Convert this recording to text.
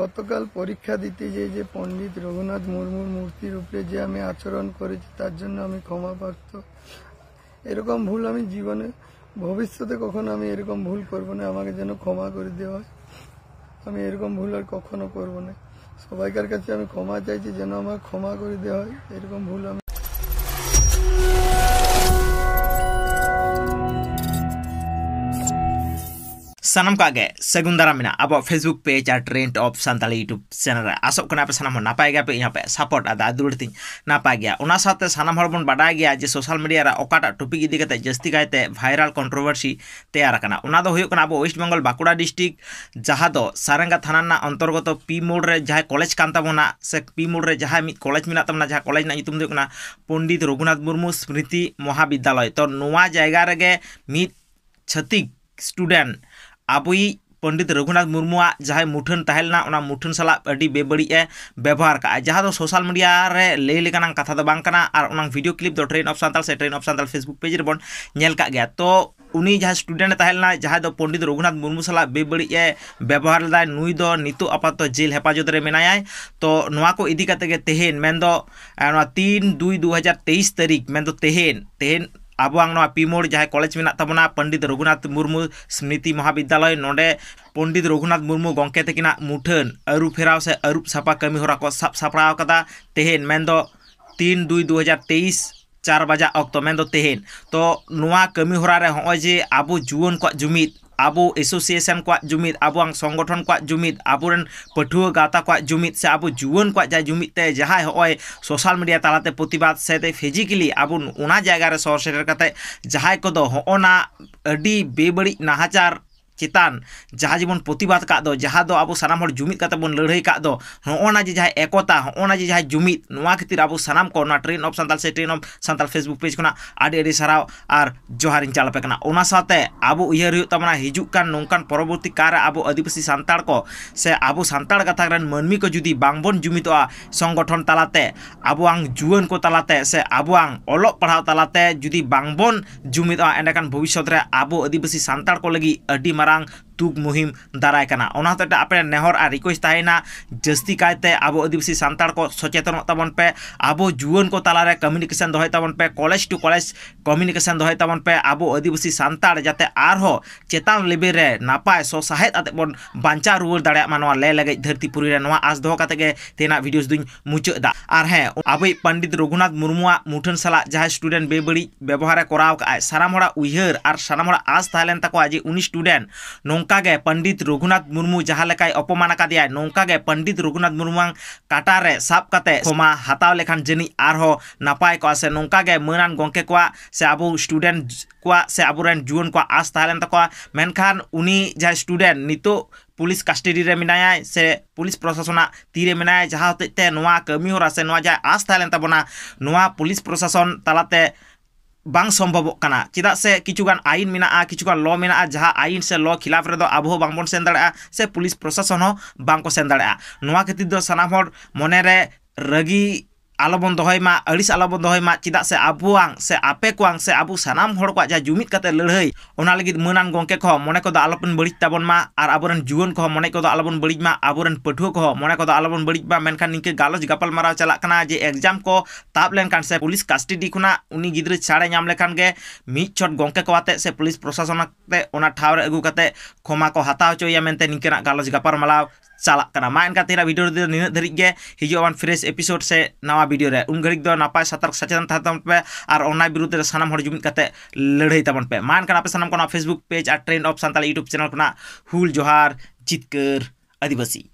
গতকাল পরীক্ষা দিতে যে যে পণ্ডিত রঘুনাথ মুর্মুর মূর্তির উপরে যে আমি আচরণ করেছি তার জন্য আমি ক্ষমা প্রার্থ এরকম ভুল আমি জীবনে ভবিষ্যতে কখনো আমি এরকম ভুল করব না আমাকে যেন ক্ষমা করে দেওয়া হয় আমি এরকম ভুল আর কখনো করবো না সবাইকার কাছে আমি ক্ষমা চাইছি যেন আমার ক্ষমা করে দেওয়া হয় এরকম ভুল আমি सनम का सगुन दाराम अब फेसबुक पेज और ट्रेंड अफ सानी यूट्यूब चैनल आसोग पे पे यहाँ पे सपोर्ट आदा दुड़ तीन नापाय गया साथे गया जे सोशल मीडिया रा ओकाटा टॉपिक जस्ती कायते वायरल कंट्रोवर्सी तैयार करना अब वेस्ट बंगाल बाकुड़ा डिस्ट्रिक्ट जहां दो थाना अंतर्गत पी मोड रे जहां कॉलेज से पी मोड रे जहां मिद कॉलेज मिना ताबना पंडित रघुनाथ मुर्मू स्मृति महाविद्यालय तो जगह जायगा रे मिद छतिक स्टूडेंट अब पंडित रघुनाथ मुर्मू जहाँ मुठन तहलना मुठन बेबड़ी ए व्यवहार का जहाँ सोशल मीडिया लैलना कथा तो और भिडियो क्लिप दो ट्रेन अफ सान से ट्रेन अफ सान फेसबुक पेज रेबन गया तो उनी जहाँ स्टूडेंट तहलना जहाँ पंडित रघुनाथ मुर्मू साला ए व्यवहार लेदा नुई दो नित आपात जेल हेफाजत मेनाय तो को इदी तेहन तीन दुई दो हज़ार तेईस तारीख तेहन तेहन ᱟᱵᱚᱣᱟᱜ ᱱᱚᱣᱟ ᱯᱤᱢᱳᱲ ᱡᱟᱦᱟᱸ ᱠᱚᱞᱮᱡᱽ ᱢᱮᱱᱟᱜ ᱛᱟᱵᱚᱱᱟ ᱯᱚᱱᱰᱤᱛ ᱨᱚᱜᱷᱩᱱᱟᱛᱷ ᱢᱩᱨᱢᱩ ᱥᱢᱨᱤᱛᱤ ᱢᱚᱦᱟᱵᱤᱫᱽᱫᱟᱞᱚᱭ ᱱᱚᱰᱮ ᱯᱚᱱᱰᱤᱛ ᱨᱚᱜᱷᱩᱱᱟᱛᱷ ᱢᱩᱨᱢᱩ ᱜᱚᱢᱠᱮ ᱛᱟᱹᱠᱤᱱᱟᱜ ᱢᱩᱴᱷᱟᱹᱱ ᱟᱹᱨᱩ ᱯᱷᱮᱨᱟᱣ ᱥᱮ ᱟᱹᱨᱩᱵ ᱥᱟᱯᱟ ᱠᱟᱹᱢᱤ ᱦᱚᱨᱟ ᱠᱚ ᱥᱟᱵ ᱥᱟᱯᱲᱟᱣ ᱟᱠᱟᱫᱟ ᱛᱮᱦᱮᱧ ᱢᱮᱱᱫᱚ ᱛᱤᱱ ᱫᱩᱭ ᱫᱩ ᱦᱟᱡᱟᱨ ᱛᱮᱭᱤᱥ चार बजा अक्तो में तेहन तो नुआ कमी हरा रे हॉ जे अब जुआन को जुमित ᱟᱵᱚ ᱮᱥᱳᱥᱤᱭᱮᱥᱚᱱ ᱠᱚᱣᱟᱜ ᱡᱩᱢᱤᱫ ᱟᱵᱚᱣᱟᱜ ᱥᱚᱝᱜᱚᱴᱷᱚᱱ ᱠᱚᱣᱟᱜ ᱡᱩᱢᱤᱫ ᱟᱵᱚᱨᱮᱱ ᱯᱟᱹᱴᱷᱩᱣᱟᱹ ᱜᱟᱶᱛᱟ ᱠᱚᱣᱟᱜ ᱡᱩᱢᱤᱫ ᱥᱮ ᱟᱵᱚ ᱡᱩᱣᱟᱹᱱ ᱠᱚᱣᱟᱜ ᱡᱟ ᱡᱩᱢᱤᱫ ᱛᱮ ᱡᱟᱦᱟᱸᱭ ᱦᱚᱜᱼᱚᱭ ᱥᱳᱥᱟᱞ ᱢᱤᱰᱤᱭᱟ ᱛᱟᱞᱟᱛᱮ ᱯᱨᱚᱛᱤᱵᱟᱫ ᱥᱮ ᱯᱷᱤᱡᱤᱠᱮᱞᱤ ᱟᱵᱚ ᱚᱱᱟ ᱡᱟᱭᱜᱟ ᱨᱮ ᱥᱚᱦᱚᱨ ᱥᱮᱴᱮᱨ ᱠᱟᱛᱮ ᱡᱟᱦᱟᱸᱭ ᱠᱚᱫᱚ ᱦᱚᱜᱼᱚᱱᱟ ᱟᱹᱰᱤ ᱵᱮᱵᱟᱹᱲᱤᱡ ᱱᱟᱦᱟᱪᱟᱨ ᱪᱮᱛᱟᱱ ᱡᱟᱦᱟᱸ ᱡᱮᱵᱚᱱ ᱯᱨᱚᱛᱤᱵᱟᱫ ᱠᱟᱜ ᱫᱚ ᱡᱟᱦᱟᱸ ᱫᱚ ᱟᱵᱚ ᱥᱟᱱᱟᱢ ᱦᱚᱲ ᱡᱩᱢᱤᱫ ᱠᱟᱛᱮ ᱵᱚᱱ ᱞᱟᱹᱲᱦᱟᱹᱭ ᱠᱟᱜ ᱫᱚ ᱱᱚᱜᱼᱚᱱᱟ ᱡᱮ ᱡᱟᱦᱟᱸ ᱮᱠᱚᱛᱟ ᱱᱚᱜᱼᱚᱱᱟ ᱡᱮ ᱡᱟᱦᱟᱸ ᱡᱩᱢᱤᱫ ᱱᱚᱣᱟ ᱠᱷᱟᱹᱛᱤᱨ ᱟᱵᱚ ᱥᱟᱱᱟᱢ ᱠᱚ ᱱᱚᱣᱟ ᱴᱨᱮᱱ ᱚᱯ ᱥᱟᱱᱛᱟᱞ ᱥᱮ trend of Santal Facebook page ᱠᱷᱚᱱᱟᱜ ᱟᱹᱰᱤ ᱟᱹᱰᱤ ᱥᱟᱨᱦᱟᱣ ᱟᱨ ᱡᱚᱦᱟᱨᱤᱧ ᱪᱟᱞᱟᱯᱮ ᱠᱟᱱᱟ ᱚᱱᱟ ᱥᱟᱶᱛᱮ ᱟᱵᱚ ᱩᱭᱦᱟᱹᱨ ᱦᱩᱭᱩᱜ ᱛᱟᱵᱚᱱᱟ ᱦᱤᱡᱩᱜ ᱠᱟᱱ ᱱᱚᱝᱠᱟᱱ ᱯᱚᱨᱚᱵᱚᱨᱛᱤ ᱠᱟᱨ ᱟᱵᱚ ᱟᱹᱫᱤᱵᱟᱹᱥᱤ ᱥᱟᱱᱛᱟᱲ ᱠᱚ ᱥᱮ ᱟᱵᱚ ᱥᱟᱱᱛᱟᱲ ᱜᱟᱛᱟᱠ ᱨᱮᱱ ᱢᱟᱹᱱᱢᱤ ᱠᱚ ᱡᱩᱫᱤ ᱵᱟᱝᱵᱚᱱ ᱡᱩᱢᱤᱫᱚᱜᱼᱟ ᱥᱚᱝᱜᱚᱴᱷᱚᱱ ᱛᱟᱞᱟᱛᱮ ᱟᱵᱚᱣᱟᱝ ᱡᱩᱣᱟᱹᱱ ᱠᱚ ᱛᱟᱞᱟᱛᱮ ᱥᱮ ᱟᱵᱚᱣᱟᱝ ᱚᱞᱚᱜ ᱯᱟᱲᱦᱟᱣ ᱛᱟᱞᱟᱛᱮ ᱡᱩᱫᱤ ᱵᱟᱝᱵᱚᱱ ᱡᱩᱢᱤᱫᱚᱜᱼᱟ ᱮᱸᱰᱮᱠᱷᱟᱱ ᱵᱷᱚᱵᱤᱥᱥᱚᱛ ᱨᱮ ᱟᱵᱚ ᱟᱹᱫᱤᱵᱟᱹᱥᱤ ᱥᱟᱱᱛᱟᱲ ᱠᱚ ᱞᱟᱹᱜᱤᱫ ᱟᱹᱰᱤ ᱢᱟᱨᱟᱝ sekarang तुग मुहिम दाराते अपने नेहर आ रिक्वेस्ट तहना जस्ती कायते अब आदिवासी सानार सचेतन तबन पे अब जुवन को तलारे कम्युनिकेशन दहेतन पे कलेज टू कलेज कम्युनिकेशन दहेतन पे अब आदिवासी सानार जाते चेतान लेवल नपाय बन बांचा रुआर ले लेगे धरती पुरी आस दौते तेना भिडियो दूँ मुचाद और हे अब पंडित रघुनाथ मुर्मू मुठन साला जहाँ स्टूडेंट बेबड़ी व्यवहार करवाए सामा उ सामा आस तक जे उन्नी स्टूडेंट नौ ᱱᱚᱝᱠᱟᱜᱮ ᱯᱚᱱᱰᱤᱛ ᱨᱚᱜᱷᱩᱱᱟᱛᱷ ᱢᱩᱨᱢᱩ ᱡᱟᱦᱟᱸ ᱞᱮᱠᱟᱭ ᱚᱯᱚᱢᱟᱱ ᱟᱠᱟᱫᱮᱭᱟᱭ ᱱᱚᱝᱠᱟᱜᱮ ᱯᱚᱱᱰᱤᱛ ᱨᱚᱜᱷᱩᱱᱟᱛᱷ ᱢᱩᱨᱢᱩᱣᱟᱜ ᱠᱟᱴᱟᱨᱮ ᱥᱟᱵ ᱠᱟᱛᱮ ᱠᱷᱚᱢᱟ ᱦᱟᱛᱟᱣ ᱞᱮᱠᱷᱟᱱ ᱡᱟᱹᱱᱤᱡ ᱟᱨᱦᱚᱸ ᱱᱟᱯᱟᱭ ᱠᱚᱜᱼᱟ ᱥᱮ ᱱᱚᱝᱠᱟᱜᱮ ᱢᱟᱹᱱᱟᱱ ᱜᱚᱢᱠᱮ ᱠᱚᱣᱟᱜ ᱥᱮ ᱟᱵᱚ ᱥᱴᱩᱰᱮᱱᱴ ᱠᱚᱣᱟᱜ ᱥᱮ ᱟᱵᱚᱨᱮᱱ ᱡᱩᱣᱟᱹᱱ ᱠᱚᱣᱟᱜ ᱟᱥ ᱛᱟᱦᱮᱸ ᱞᱮᱱ ᱛᱟᱠᱚᱣᱟ ᱢᱮᱱᱠᱷᱟᱱ ᱩᱱᱤ ᱡᱟᱦᱟᱸᱭ ᱥᱴᱩᱰᱮᱱᱴ ᱱᱤᱛᱚᱜ पुलिस कास्टडी रे मेनाया से पुलिस प्रशासन तीरे मेनाया जहाँ हतेते कमी हरा से आज तहलेन तबना पुलिस प्रशासन तलाते ᱵᱟᱝ ᱥᱚᱢᱵᱷᱚᱵᱚᱜ ᱠᱟᱱᱟ ᱪᱮᱫᱟᱜ ᱥᱮ ᱠᱤᱪᱷᱩᱜᱟᱱ ᱟᱹᱭᱤᱱ ᱢᱮᱱᱟᱜᱼᱟ ᱠᱤᱪᱷᱩᱜᱟᱱ ᱞᱚ ᱢᱮᱱᱟᱜᱼᱟ ᱡᱟᱦᱟᱸ ᱟᱹᱭᱤᱱ ᱥᱮ ᱞᱚ ᱠᱷᱤᱞᱟᱯ ᱨᱮᱫᱚ ᱟᱵᱚ ᱦᱚᱸ ᱵᱟᱝᱵᱚᱱ ᱥᱮᱱ ᱫᱟᱲᱮᱭᱟᱜᱼᱟ ᱥᱮ ᱯᱩᱞᱤᱥ ᱯᱨᱚᱥᱟᱥᱚᱱ ᱦᱚᱸ ᱵᱟᱝᱠᱚ ᱥᱮᱱ ᱫᱟᱲᱮᱭᱟᱜᱼᱟ ᱱᱚᱣᱟ ᱠᱷᱟᱹᱛᱤᱨ ᱫᱚ ᱥᱟᱱᱟᱢ ᱦᱚᱲ ᱢᱚᱱᱮᱨᱮ ᱨᱟᱹᱜᱤ алаબંધহয় মা আড়িস алаબંધহয় মা চিদাছে আবুয়াং সে আপেকোয়াং সে আবু санаম হড়কয়া যা জুমিত কতে লড়াই ওনা লাগিত মনাং গংকে খো মণেকোদা алаবন বড়িᱛ তাবনমা আর আবরেন জুবন কো মণেকোদা алаবন বড়ি মআ আবরেন পঠু কো মণেকোদা алаবন বড়িবা মেনখান ইনকে গালজ গপাল মারাও চালাকনা যে এক্সাম কো তাবলেন কানসে পুলিশ কাস্টডি কোনা উনি গিদরে ছাড়ে নাম লেখান গে মিছ চট গংকে কোয়াতে সে পুলিশ প্রশাসন তে ওনা ঠাৱরে আগু কতে খোমা কো hataও চয়iamen তে ইনকে গালজ গপার মলাও ᱪᱟᱞᱟᱜ ᱠᱟᱱᱟ ᱢᱟ ᱮᱱᱠᱷᱟᱱ ᱛᱮᱦᱮᱧᱟᱜ ᱵᱷᱤᱰᱤᱭᱳ ᱨᱮᱫᱚ ᱱᱤᱱᱟᱹᱜ ᱫᱷᱟᱹᱨᱤᱡ ᱜᱮ ᱦᱤᱡᱩᱜ ᱟᱵᱚᱱ ᱯᱷᱨᱮᱥ ᱮᱯᱤᱥᱳᱰ ᱥᱮ ᱱᱟᱣᱟ ᱵᱷᱤᱰᱤᱭᱳ ᱨᱮ ᱩᱱ ᱜᱷᱟᱹᱲᱤᱡ ᱫᱚ ᱱᱟᱯᱟᱭ ᱥᱟᱛᱟᱨ ᱥᱟᱪᱮᱛᱟᱱ ᱛᱟᱦᱮᱸ ᱛᱟᱵᱚᱱ ᱯᱮ ᱟᱨ ᱚᱱᱟ ᱵᱤᱨᱩᱫᱽ ᱨᱮ ᱥᱟᱱᱟᱢ ᱦᱚᱲ ᱡᱩᱢᱤᱫ ᱠᱟᱛᱮ ᱞᱟᱹᱲᱦᱟᱹᱭ ᱛᱟᱵᱚᱱ ᱯᱮ ᱢᱟ ᱮᱱᱠᱷᱟᱱ ᱟᱯᱮ ᱥᱟᱱᱟᱢ ᱠᱚ ᱱᱚᱣᱟ ᱯᱷᱮᱥᱵᱩᱠ ᱯᱮᱡ ᱟᱨ trend of Santal YouTube channel ᱠᱷᱚᱱᱟᱜ ᱦᱩᱞ ᱡᱚᱦᱟᱨ ᱡᱤᱛᱠᱟᱹᱨ ᱟᱹᱫᱤᱵᱟᱹᱥᱤ